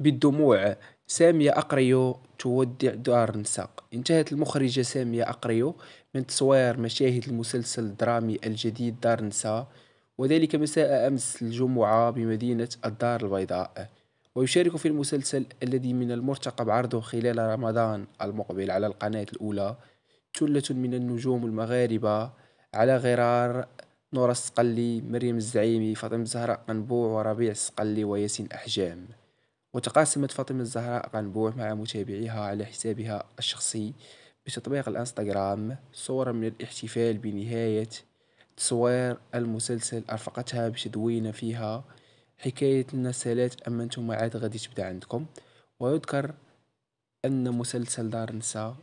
بالدموع سامية أقريو تودع دار النساق انتهت المخرجة سامية أقريو من تصوير مشاهد المسلسل الدرامي الجديد دار نسا وذلك مساء أمس الجمعة بمدينة الدار البيضاء ويشارك في المسلسل الذي من المرتقب عرضه خلال رمضان المقبل على القناة الأولى تلة من النجوم المغاربة على غرار نورا الصقلي مريم الزعيمي فاطمة زهراء قنبوع وربيع الصقلي وياسين أحجام وتقاسمت فاطمة الزهراء قنبوع مع متابعيها على حسابها الشخصي بتطبيق الانستغرام صورا من الاحتفال بنهاية تصوير المسلسل أرفقتها بتدوينة فيها حكاية النسالات أما أنتم عاد غادي تبدا عندكم ويذكر أن مسلسل دار نسا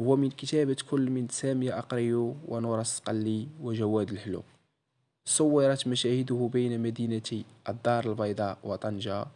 هو من كتابة كل من سامية أقريو ونورا الصقلي وجواد الحلو صورت مشاهده بين مدينتي الدار البيضاء وطنجة